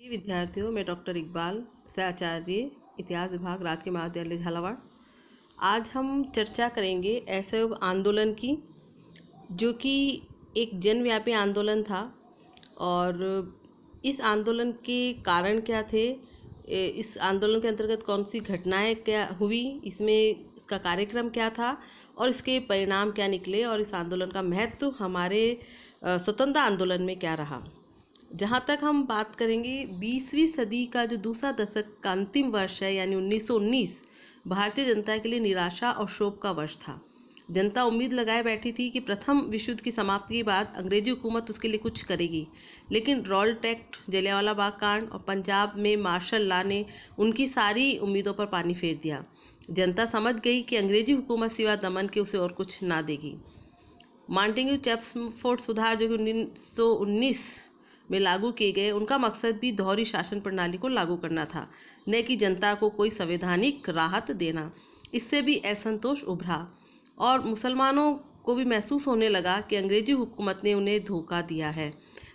प्रिय विद्यार्थियों मैं डॉक्टर इकबाल आचार्य इतिहास विभाग राजकीय महाविद्यालय झालावाड़ आज हम चर्चा करेंगे ऐसे आंदोलन की जो कि एक जनव्यापी आंदोलन था और इस आंदोलन के कारण क्या थे इस आंदोलन के अंतर्गत कौन सी घटनाएं क्या हुई इसमें इसका कार्यक्रम क्या था और इसके परिणाम क्या निकले और इस आंदोलन का महत्व हमारे स्वतंत्रता आंदोलन में क्या रहा जहाँ तक हम बात करेंगे बीसवीं सदी का जो दूसरा दशक का अंतिम वर्ष है यानी 1919 भारतीय जनता के लिए निराशा और शोक का वर्ष था जनता उम्मीद लगाए बैठी थी कि प्रथम विश्व युद्ध की समाप्ति के बाद अंग्रेजी हुकूमत उसके लिए कुछ करेगी लेकिन रॉयल टैक्ट जलियावाला बाग कांड और पंजाब में मार्शल ला ने उनकी सारी उम्मीदों पर पानी फेर दिया जनता समझ गई कि अंग्रेजी हुकूमत सिवा दमन के उसे और कुछ ना देगी मांटिंग फोर्ट सुधार जो कि उन्नीस में लागू किए गए उनका मकसद भी दोहरी शासन प्रणाली को लागू करना था न कि जनता को कोई संवैधानिक राहत देना इससे भी असंतोष उभरा और मुसलमानों को भी महसूस होने लगा कि अंग्रेजी हुकूमत ने उन्हें धोखा दिया है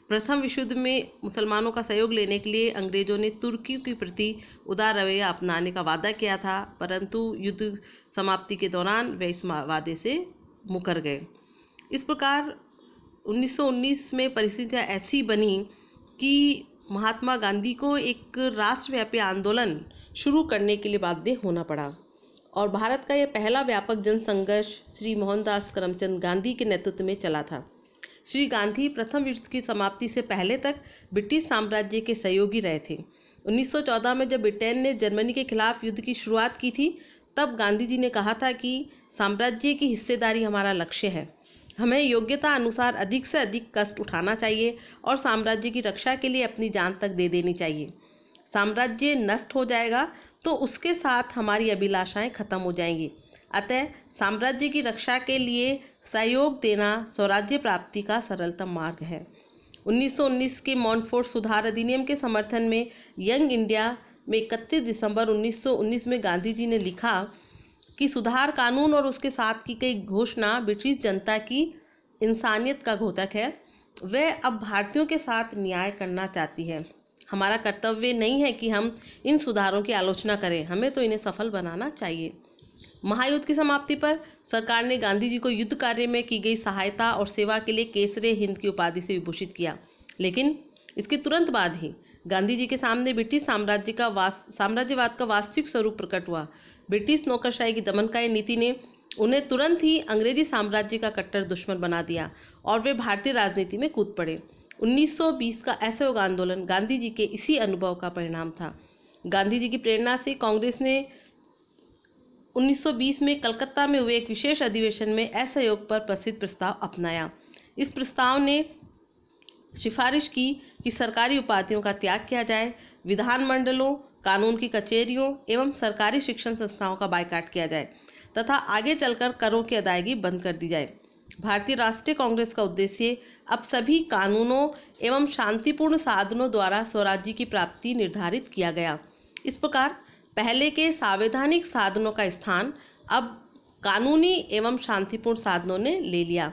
प्रथम विश्वयुद्ध में मुसलमानों का सहयोग लेने के लिए अंग्रेजों ने तुर्की के प्रति उदार रवैया अपनाने का वादा किया था परंतु युद्ध समाप्ति के दौरान वे इस वादे से मुकर गए इस प्रकार 1919 में परिस्थितियाँ ऐसी बनी कि महात्मा गांधी को एक राष्ट्रव्यापी आंदोलन शुरू करने के लिए बाध्य होना पड़ा और भारत का यह पहला व्यापक जनसंघर्ष श्री मोहनदास करमचंद गांधी के नेतृत्व में चला था श्री गांधी प्रथम युद्ध की समाप्ति से पहले तक ब्रिटिश साम्राज्य के सहयोगी रहे थे 1914 में जब ब्रिटेन ने जर्मनी के खिलाफ युद्ध की शुरुआत की थी तब गांधी जी ने कहा था कि साम्राज्य की हिस्सेदारी हमारा लक्ष्य है हमें योग्यता अनुसार अधिक से अधिक कष्ट उठाना चाहिए और साम्राज्य की रक्षा के लिए अपनी जान तक दे देनी चाहिए साम्राज्य नष्ट हो जाएगा तो उसके साथ हमारी अभिलाषाएं खत्म हो जाएंगी अतः साम्राज्य की रक्षा के लिए सहयोग देना स्वराज्य प्राप्ति का सरलतम मार्ग है 1919 के मॉन्टफोर्ट सुधार अधिनियम के समर्थन में यंग इंडिया में इकतीस दिसंबर 1919 में गांधी जी ने लिखा कि सुधार कानून और उसके साथ की कई घोषणा ब्रिटिश जनता की इंसानियत का घोतक है वह अब भारतीयों के साथ न्याय करना चाहती है हमारा कर्तव्य नहीं है कि हम इन सुधारों की आलोचना करें हमें तो इन्हें सफल बनाना चाहिए महायुद्ध की समाप्ति पर सरकार ने गांधी जी को युद्ध कार्य में की गई सहायता और सेवा के लिए केसरे हिंद की उपाधि से विभूषित किया लेकिन इसके तुरंत बाद ही गांधी जी के सामने ब्रिटिश साम्राज्य का वास साम्राज्यवाद का वास्तविक स्वरूप प्रकट हुआ ब्रिटिश नौकरशाही की दमनकारी नीति ने उन्हें तुरंत ही अंग्रेजी साम्राज्य का कट्टर दुश्मन बना दिया और वे भारतीय राजनीति में कूद पड़े 1920 का असहयोग आंदोलन गांधी जी के इसी अनुभव का परिणाम था गांधी जी की प्रेरणा से कांग्रेस ने 1920 में कलकत्ता में हुए एक विशेष अधिवेशन में असहयोग पर प्रसिद्ध प्रस्ताव अपनाया इस प्रस्ताव ने सिफारिश की कि सरकारी उपाधियों का त्याग किया जाए विधानमंडलों कानून की कचेरियों एवं सरकारी शिक्षण संस्थाओं का बायकाट किया जाए तथा आगे चलकर करों की अदायगी बंद कर दी जाए भारतीय राष्ट्रीय कांग्रेस का उद्देश्य अब सभी कानूनों एवं शांतिपूर्ण साधनों द्वारा स्वराज्य की प्राप्ति निर्धारित किया गया इस प्रकार पहले के संवैधानिक साधनों का स्थान अब कानूनी एवं शांतिपूर्ण साधनों ने ले लिया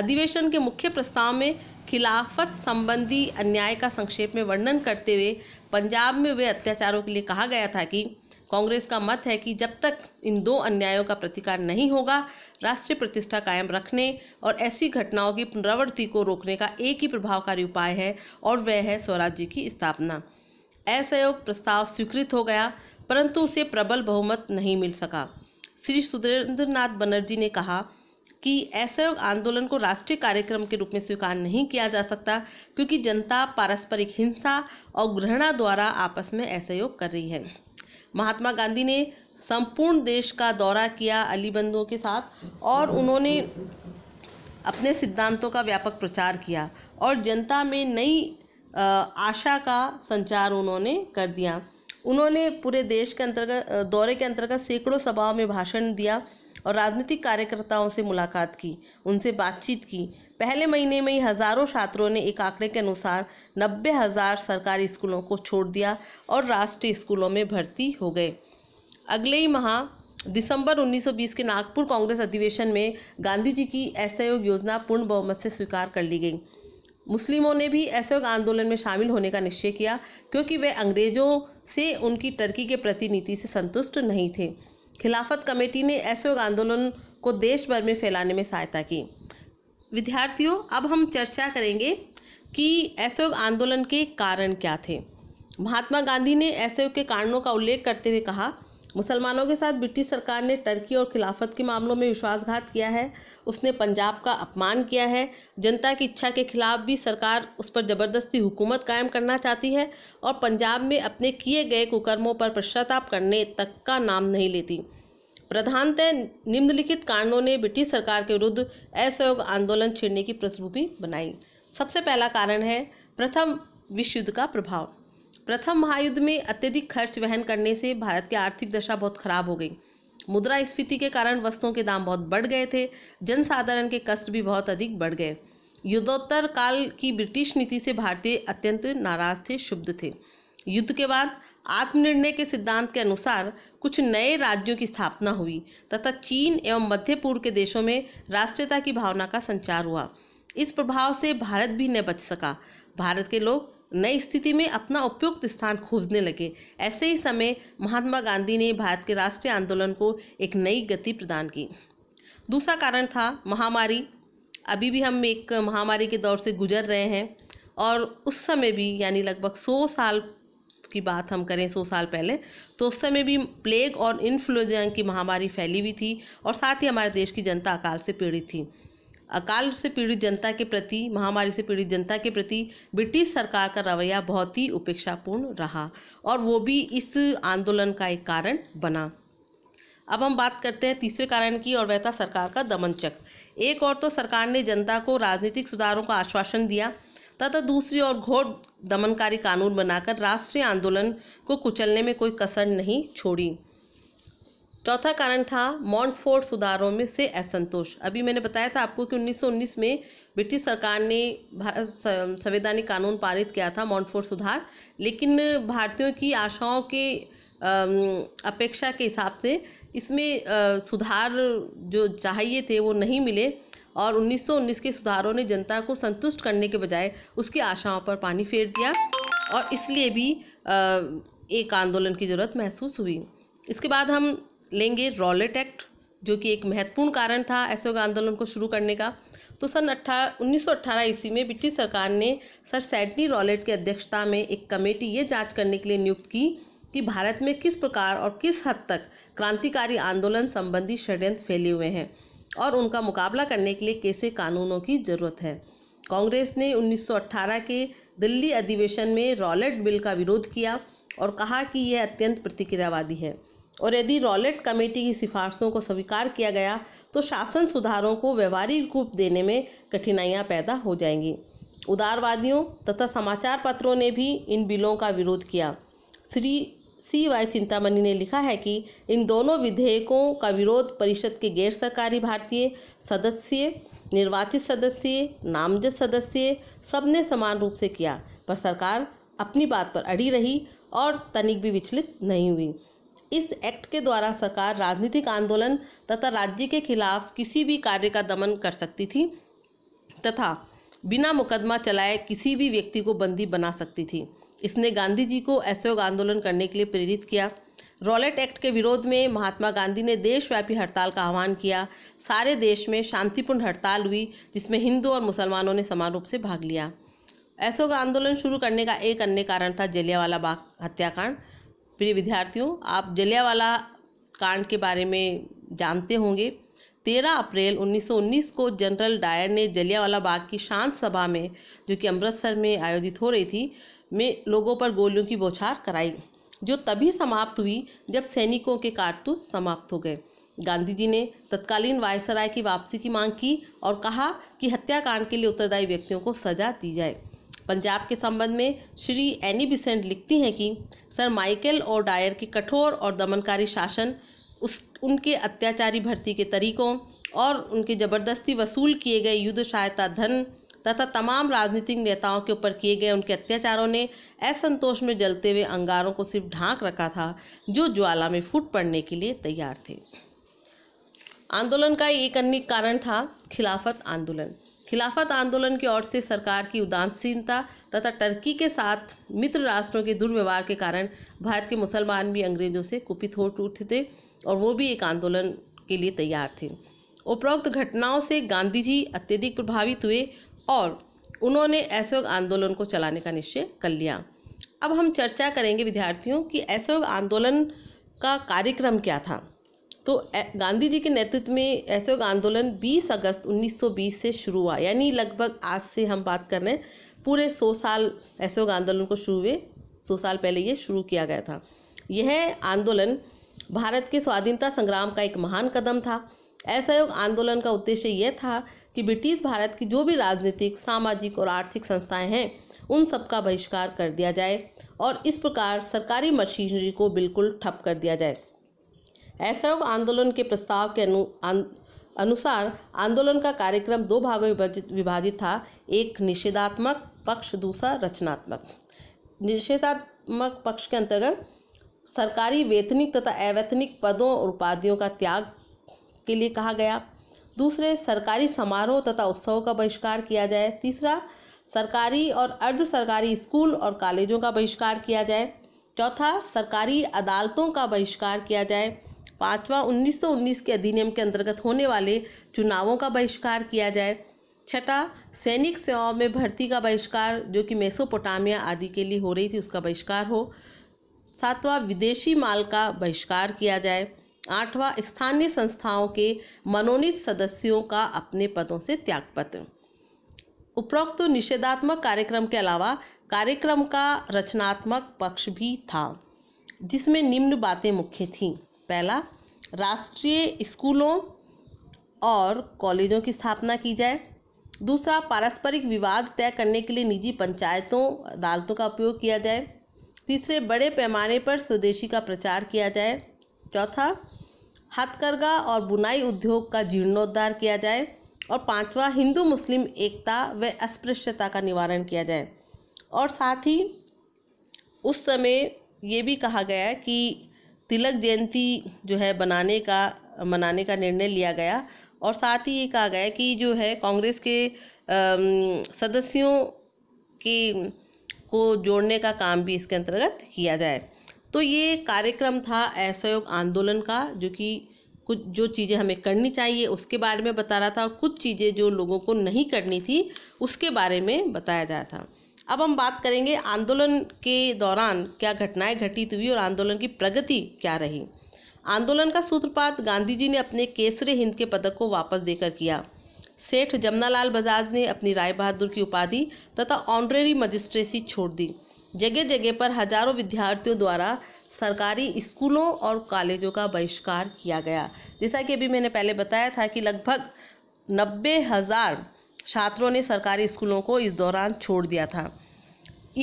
अधिवेशन के मुख्य प्रस्ताव में खिलाफत संबंधी अन्याय का संक्षेप में वर्णन करते हुए पंजाब में हुए अत्याचारों के लिए कहा गया था कि कांग्रेस का मत है कि जब तक इन दो अन्यायों का प्रतिकार नहीं होगा राष्ट्रीय प्रतिष्ठा कायम रखने और ऐसी घटनाओं की पुनरावृत्ति को रोकने का एक ही प्रभावकारी उपाय है और वह है स्वराज्य की स्थापना असहयोग प्रस्ताव स्वीकृत हो गया परंतु उसे प्रबल बहुमत नहीं मिल सका श्री सुरेंद्र नाथ बनर्जी ने कहा कि असहयोग आंदोलन को राष्ट्रीय कार्यक्रम के रूप में स्वीकार नहीं किया जा सकता क्योंकि जनता पारस्परिक हिंसा और घृणा द्वारा आपस में असहयोग कर रही है महात्मा गांधी ने संपूर्ण देश का दौरा किया अली बंधुओं के साथ और उन्होंने अपने सिद्धांतों का व्यापक प्रचार किया और जनता में नई आशा का संचार उन्होंने कर दिया उन्होंने पूरे देश के अंतर्गत दौरे के अंतर्गत सैकड़ों सभाओं में भाषण दिया और राजनीतिक कार्यकर्ताओं से मुलाकात की उनसे बातचीत की पहले महीने में ही हज़ारों छात्रों ने एक आंकड़े के अनुसार नब्बे हज़ार सरकारी स्कूलों को छोड़ दिया और राष्ट्रीय स्कूलों में भर्ती हो गए अगले ही माह दिसंबर 1920 के नागपुर कांग्रेस अधिवेशन में गांधी जी की असहयोग योजना पूर्ण बहुमत से स्वीकार कर ली गई मुस्लिमों ने भी असहयोग आंदोलन में शामिल होने का निश्चय किया क्योंकि वे अंग्रेज़ों से उनकी टर्की के प्रति नीति से संतुष्ट नहीं थे खिलाफत कमेटी ने असहयोग आंदोलन को देश भर में फैलाने में सहायता की विद्यार्थियों अब हम चर्चा करेंगे कि असहयोग आंदोलन के कारण क्या थे महात्मा गांधी ने असहयोग के कारणों का उल्लेख करते हुए कहा मुसलमानों के साथ ब्रिटिश सरकार ने टर्की और खिलाफत के मामलों में विश्वासघात किया है उसने पंजाब का अपमान किया है जनता की इच्छा के खिलाफ भी सरकार उस पर ज़बरदस्ती हुकूमत कायम करना चाहती है और पंजाब में अपने किए गए कुकर्मों पर पश्चाताप करने तक का नाम नहीं लेती प्रधानतः निम्नलिखित कारणों ने ब्रिटिश सरकार के विरुद्ध असहयोग आंदोलन छेड़ने की प्रस्रूपी बनाई सबसे पहला कारण है प्रथम विश्व युद्ध का प्रभाव प्रथम महायुद्ध में अत्यधिक खर्च वहन करने से भारत की आर्थिक दशा बहुत खराब हो गई मुद्रा स्फीति के कारण वस्तुओं के दाम बहुत बढ़ गए थे जनसाधारण के कष्ट भी बहुत अधिक बढ़ गए युद्धोत्तर काल की ब्रिटिश नीति से भारतीय अत्यंत नाराज थे क्षुब्ध थे युद्ध के बाद आत्मनिर्णय के सिद्धांत के अनुसार कुछ नए राज्यों की स्थापना हुई तथा चीन एवं मध्य पूर्व के देशों में राष्ट्रीयता की भावना का संचार हुआ इस प्रभाव से भारत भी न बच सका भारत के लोग नई स्थिति में अपना उपयुक्त स्थान खोजने लगे ऐसे ही समय महात्मा गांधी ने भारत के राष्ट्रीय आंदोलन को एक नई गति प्रदान की दूसरा कारण था महामारी अभी भी हम एक महामारी के दौर से गुजर रहे हैं और उस समय भी यानी लगभग सौ साल की बात हम करें सौ साल पहले तो उस समय भी प्लेग और इन्फ्लुएंजा की महामारी फैली हुई थी और साथ ही हमारे देश की जनता अकाल से पीड़ित थी अकाल से पीड़ित जनता के प्रति महामारी से पीड़ित जनता के प्रति ब्रिटिश सरकार का रवैया बहुत ही उपेक्षापूर्ण रहा और वो भी इस आंदोलन का एक कारण बना अब हम बात करते हैं तीसरे कारण की और वह था सरकार का दमन चक्र एक और तो सरकार ने जनता को राजनीतिक सुधारों का आश्वासन दिया तथा दूसरी ओर घोर दमनकारी कानून बनाकर राष्ट्रीय आंदोलन को कुचलने में कोई कसर नहीं छोड़ी चौथा कारण था मॉन्टफोर्ड सुधारों में से असंतोष अभी मैंने बताया था आपको कि 1919 में ब्रिटिश सरकार ने भारत संवैधानिक कानून पारित किया था मॉन्टफोर्ड सुधार लेकिन भारतीयों की आशाओं के अपेक्षा के हिसाब से इसमें सुधार जो चाहिए थे वो नहीं मिले और 1919 के सुधारों ने जनता को संतुष्ट करने के बजाय उसकी आशाओं पर पानी फेर दिया और इसलिए भी एक आंदोलन की ज़रूरत महसूस हुई इसके बाद हम लेंगे रॉलेट एक्ट जो कि एक महत्वपूर्ण कारण था असहयोग आंदोलन को शुरू करने का तो सन अट्ठा उन्नीस ईस्वी में ब्रिटिश सरकार ने सर सैडनी रॉलेट की अध्यक्षता में एक कमेटी ये जांच करने के लिए नियुक्त की कि भारत में किस प्रकार और किस हद तक क्रांतिकारी आंदोलन संबंधी षड्यंत्र फैले हुए हैं और उनका मुकाबला करने के लिए कैसे कानूनों की जरूरत है कांग्रेस ने 1918 के दिल्ली अधिवेशन में रॉलेट बिल का विरोध किया और कहा कि यह अत्यंत प्रतिक्रियावादी है और यदि रॉलेट कमेटी की सिफारिशों को स्वीकार किया गया तो शासन सुधारों को व्यवहारिक रूप देने में कठिनाइयां पैदा हो जाएंगी उदारवादियों तथा समाचार पत्रों ने भी इन बिलों का विरोध किया श्री सी वाई चिंतामणि ने लिखा है कि इन दोनों विधेयकों का विरोध परिषद के गैर सरकारी भारतीय सदस्य निर्वाचित सदस्य नामजद सदस्य सब ने समान रूप से किया पर सरकार अपनी बात पर अड़ी रही और तनिक भी विचलित नहीं हुई इस एक्ट के द्वारा सरकार राजनीतिक आंदोलन तथा राज्य के खिलाफ किसी भी कार्य का दमन कर सकती थी तथा बिना मुकदमा चलाए किसी भी व्यक्ति को बंदी बना सकती थी इसने गांधी जी को असहयोग आंदोलन करने के लिए प्रेरित किया रॉलेट एक्ट के विरोध में महात्मा गांधी ने देशव्यापी हड़ताल का आह्वान किया सारे देश में शांतिपूर्ण हड़ताल हुई जिसमें हिंदू और मुसलमानों ने समान रूप से भाग लिया असहयोग आंदोलन शुरू करने का एक अन्य कारण था जलियावाला बाग हत्याकांड प्रिय विद्यार्थियों आप जलियावाला कांड के बारे में जानते होंगे 13 अप्रैल 1919 को जनरल डायर ने जलियावाला बाग की शांत सभा में जो कि अमृतसर में आयोजित हो रही थी में लोगों पर गोलियों की बौछार कराई जो तभी समाप्त हुई जब सैनिकों के कारतूस समाप्त हो गए गांधी जी ने तत्कालीन वायसराय की वापसी की मांग की और कहा कि हत्याकांड के लिए उत्तरदायी व्यक्तियों को सजा दी जाए पंजाब के संबंध में श्री एनी बिसेंट लिखती हैं कि सर माइकल और डायर के कठोर और दमनकारी शासन उस उनके अत्याचारी भर्ती के तरीकों और उनके ज़बरदस्ती वसूल किए गए युद्ध सहायता धन तथा तमाम राजनीतिक नेताओं के ऊपर किए गए उनके अत्याचारों ने असंतोष में जलते हुए अंगारों को सिर्फ ढांक रखा था जो ज्वाला में फूट पड़ने के लिए तैयार थे आंदोलन का एक अन्य कारण था खिलाफत आंदोलन खिलाफत आंदोलन की ओर से सरकार की उदासीनता तथा टर्की के साथ मित्र राष्ट्रों के दुर्व्यवहार के कारण भारत के मुसलमान भी अंग्रेजों से कुपित हो उठे थे और वो भी एक आंदोलन के लिए तैयार थे उपरोक्त घटनाओं से गांधी जी अत्यधिक प्रभावित हुए और उन्होंने असहयोग आंदोलन को चलाने का निश्चय कर लिया अब हम चर्चा करेंगे विद्यार्थियों कि असहयोग आंदोलन का कार्यक्रम क्या था तो गांधी जी के नेतृत्व में ऐसे आंदोलन 20 अगस्त 1920 से शुरू हुआ यानी लगभग आज से हम बात कर रहे हैं पूरे 100 साल ऐसे आंदोलन को शुरू हुए 100 साल पहले ये शुरू किया गया था यह आंदोलन भारत के स्वाधीनता संग्राम का एक महान कदम था असहयोग आंदोलन का उद्देश्य यह था कि ब्रिटिश भारत की जो भी राजनीतिक सामाजिक और आर्थिक संस्थाएं हैं उन सबका बहिष्कार कर दिया जाए और इस प्रकार सरकारी मशीनरी को बिल्कुल ठप कर दिया जाए असहयोग आंदोलन के प्रस्ताव के अनु आन, अनुसार आंदोलन का कार्यक्रम दो भागों में विभाजित था एक निषेधात्मक पक्ष दूसरा रचनात्मक निषेधात्मक पक्ष के अंतर्गत सरकारी वेतनिक तथा अवैतनिक पदों और उपाधियों का त्याग के लिए कहा गया दूसरे सरकारी समारोह तथा उत्सवों का बहिष्कार किया जाए तीसरा सरकारी और अर्ध सरकारी स्कूल और कॉलेजों का बहिष्कार किया जाए चौथा सरकारी अदालतों का बहिष्कार किया जाए पाँचवा 1919 के अधिनियम के अंतर्गत होने वाले चुनावों का बहिष्कार किया जाए छठा सैनिक सेवाओं में भर्ती का बहिष्कार जो कि मेसोपोटामिया आदि के लिए हो रही थी उसका बहिष्कार हो सातवां विदेशी माल का बहिष्कार किया जाए आठवां स्थानीय संस्थाओं के मनोनीत सदस्यों का अपने पदों से त्यागपत्र उपरोक्त तो निषेधात्मक कार्यक्रम के अलावा कार्यक्रम का रचनात्मक पक्ष भी था जिसमें निम्न बातें मुख्य थीं पहला राष्ट्रीय स्कूलों और कॉलेजों की स्थापना की जाए दूसरा पारस्परिक विवाद तय करने के लिए निजी पंचायतों अदालतों का उपयोग किया जाए तीसरे बड़े पैमाने पर स्वदेशी का प्रचार किया जाए चौथा हथकरघा और बुनाई उद्योग का जीर्णोद्धार किया जाए और पांचवा हिंदू मुस्लिम एकता व अस्पृश्यता का निवारण किया जाए और साथ ही उस समय ये भी कहा गया कि तिलक जयंती जो है बनाने का मनाने का निर्णय लिया गया और साथ ही ये कहा गया कि जो है कांग्रेस के सदस्यों के को जोड़ने का काम भी इसके अंतर्गत किया जाए तो ये कार्यक्रम था असहयोग आंदोलन का जो कि कुछ जो चीज़ें हमें करनी चाहिए उसके बारे में बता रहा था और कुछ चीज़ें जो लोगों को नहीं करनी थी उसके बारे में बताया जा रहा था अब हम बात करेंगे आंदोलन के दौरान क्या घटनाएं घटित तो हुई और आंदोलन की प्रगति क्या रही आंदोलन का सूत्रपात गांधी जी ने अपने केसरे हिंद के पदक को वापस देकर किया सेठ जमनालाल बजाज ने अपनी राय बहादुर की उपाधि तथा ऑनरेरी मजिस्ट्रेसी छोड़ दी जगह जगह पर हजारों विद्यार्थियों द्वारा सरकारी स्कूलों और कॉलेजों का बहिष्कार किया गया जैसा कि अभी मैंने पहले बताया था कि लगभग नब्बे हज़ार छात्रों ने सरकारी स्कूलों को इस दौरान छोड़ दिया था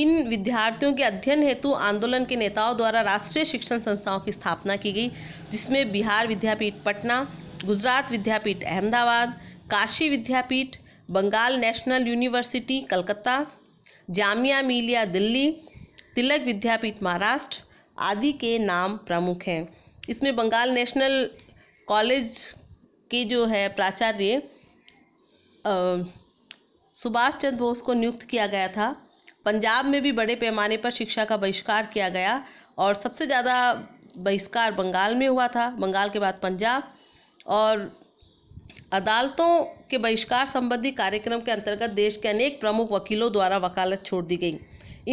इन विद्यार्थियों के अध्ययन हेतु आंदोलन के नेताओं द्वारा राष्ट्रीय शिक्षण संस्थाओं की स्थापना की गई जिसमें बिहार विद्यापीठ पटना गुजरात विद्यापीठ अहमदाबाद काशी विद्यापीठ बंगाल नेशनल यूनिवर्सिटी कलकत्ता जामिया मिलिया दिल्ली तिलक विद्यापीठ महाराष्ट्र आदि के नाम प्रमुख हैं इसमें बंगाल नेशनल कॉलेज के जो है प्राचार्य सुभाष चंद्र बोस को नियुक्त किया गया था पंजाब में भी बड़े पैमाने पर शिक्षा का बहिष्कार किया गया और सबसे ज़्यादा बहिष्कार बंगाल में हुआ था बंगाल के बाद पंजाब और अदालतों के बहिष्कार संबंधी कार्यक्रम के अंतर्गत देश के अनेक प्रमुख वकीलों द्वारा वकालत छोड़ दी गई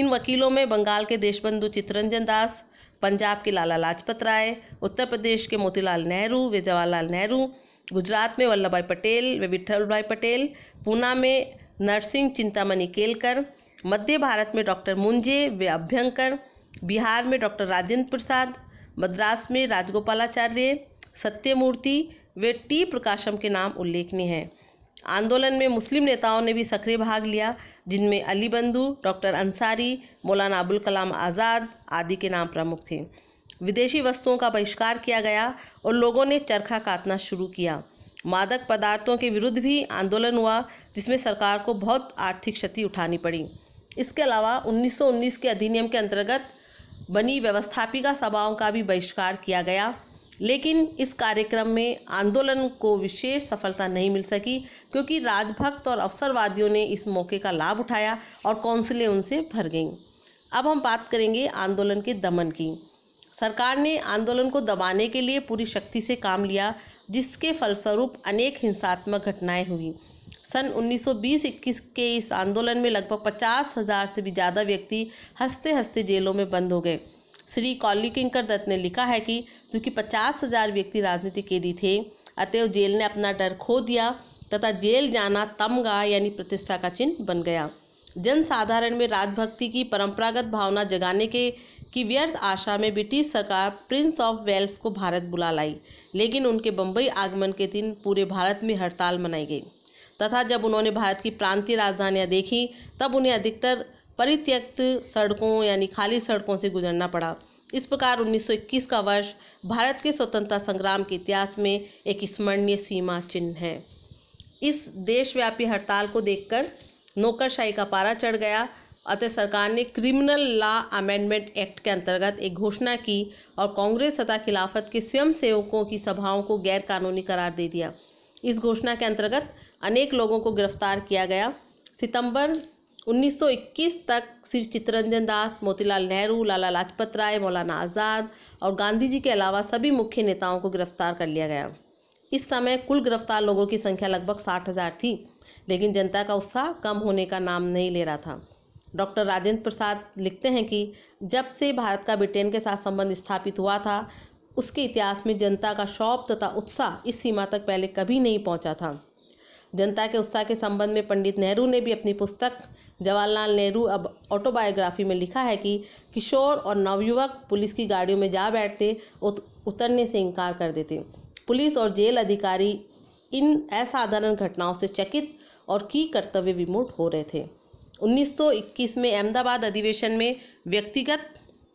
इन वकीलों में बंगाल के देशबंधु चित्तरंजन दास पंजाब के लाला लाजपत राय उत्तर प्रदेश के मोतीलाल नेहरू व जवाहरलाल नेहरू गुजरात में वल्लभ भाई पटेल व विठल भाई पटेल पूना में नरसिंह चिंतामणि केलकर मध्य भारत में डॉक्टर मुंजे व अभ्यंकर बिहार में डॉक्टर राजेंद्र प्रसाद मद्रास में राजगोपालाचार्य सत्यमूर्ति व टी प्रकाशम के नाम उल्लेखनीय हैं आंदोलन में मुस्लिम नेताओं ने भी सक्रिय भाग लिया जिनमें अली बंधु डॉक्टर अंसारी मौलाना अबुल कलाम आज़ाद आदि के नाम प्रमुख थे विदेशी वस्तुओं का बहिष्कार किया गया और लोगों ने चरखा काटना शुरू किया मादक पदार्थों के विरुद्ध भी आंदोलन हुआ जिसमें सरकार को बहुत आर्थिक क्षति उठानी पड़ी इसके अलावा 1919 के अधिनियम के अंतर्गत बनी व्यवस्थापिका सभाओं का भी बहिष्कार किया गया लेकिन इस कार्यक्रम में आंदोलन को विशेष सफलता नहीं मिल सकी क्योंकि राजभक्त और अवसरवादियों ने इस मौके का लाभ उठाया और कौंसिलें उनसे भर गईं अब हम बात करेंगे आंदोलन के दमन की सरकार ने आंदोलन को दबाने के लिए पूरी शक्ति से काम लिया जिसके फलस्वरूप अनेक हिंसात्मक घटनाएं हुई सन 1920-21 के इस आंदोलन में लगभग पचास हजार से भी ज़्यादा व्यक्ति हंसते हंसते जेलों में बंद हो गए श्री कौली किंकर दत्त ने लिखा है कि क्योंकि पचास हजार व्यक्ति राजनीति दी थे अतएव जेल ने अपना डर खो दिया तथा जेल जाना तमगा यानी प्रतिष्ठा का चिन्ह बन गया जनसाधारण में राजभक्ति की परंपरागत भावना जगाने के की व्यर्थ आशा में ब्रिटिश सरकार प्रिंस ऑफ वेल्स को भारत बुला लाई लेकिन उनके बम्बई आगमन के दिन पूरे भारत में हड़ताल मनाई गई तथा जब उन्होंने भारत की प्रांतीय राजधानियां देखी तब उन्हें अधिकतर परित्यक्त सड़कों यानी खाली सड़कों से गुजरना पड़ा इस प्रकार 1921 का वर्ष भारत के स्वतंत्रता संग्राम के इतिहास में एक स्मरणीय सीमा चिन्ह है इस देशव्यापी हड़ताल को देखकर नौकरशाही का पारा चढ़ गया अतः सरकार ने क्रिमिनल लॉ अमेंडमेंट एक्ट के अंतर्गत एक घोषणा की और कांग्रेस तथा खिलाफत के स्वयंसेवकों की सभाओं को गैर कानूनी करार दे दिया इस घोषणा के अंतर्गत अनेक लोगों को गिरफ्तार किया गया सितंबर 1921 तक श्री चित्तरंजन दास मोतीलाल नेहरू लाला लाजपत राय मौलाना आज़ाद और गांधी जी के अलावा सभी मुख्य नेताओं को गिरफ्तार कर लिया गया इस समय कुल गिरफ्तार लोगों की संख्या लगभग साठ हज़ार थी लेकिन जनता का उत्साह कम होने का नाम नहीं ले रहा था डॉक्टर राजेंद्र प्रसाद लिखते हैं कि जब से भारत का ब्रिटेन के साथ संबंध स्थापित हुआ था उसके इतिहास में जनता का शौक तथा उत्साह इस सीमा तक पहले कभी नहीं पहुंचा था जनता के उत्साह के संबंध में पंडित नेहरू ने भी अपनी पुस्तक जवाहरलाल नेहरू अब ऑटोबायोग्राफी में लिखा है कि किशोर और नवयुवक पुलिस की गाड़ियों में जा बैठते उतरने से इनकार कर देते पुलिस और जेल अधिकारी इन असाधारण घटनाओं से चकित और की कर्तव्य विमूट हो रहे थे 1921 में अहमदाबाद अधिवेशन में व्यक्तिगत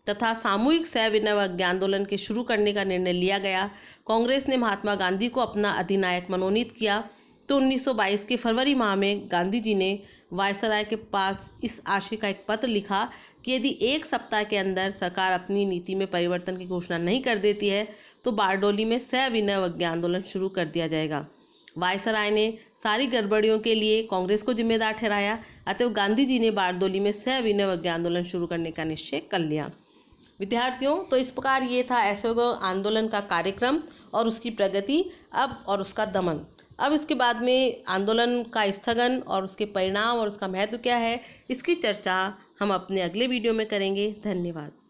तथा सामूहिक सविनय आंदोलन के शुरू करने का निर्णय लिया गया कांग्रेस ने महात्मा गांधी को अपना अधिनायक मनोनीत किया तो 1922 के फरवरी माह में गांधी जी ने वायसराय के पास इस आशय का एक पत्र लिखा कि यदि एक सप्ताह के अंदर सरकार अपनी नीति में परिवर्तन की घोषणा नहीं कर देती है तो बारडोली में सविनय आंदोलन शुरू कर दिया जाएगा वायसराय ने सारी गड़बड़ियों के लिए कांग्रेस को जिम्मेदार ठहराया अतएव गांधी जी ने बारदोली में सह अज्ञा आंदोलन शुरू करने का निश्चय कर लिया विद्यार्थियों तो इस प्रकार ये था असहयोग आंदोलन का कार्यक्रम और उसकी प्रगति अब और उसका दमन अब इसके बाद में आंदोलन का स्थगन और उसके परिणाम और उसका महत्व क्या है इसकी चर्चा हम अपने अगले वीडियो में करेंगे धन्यवाद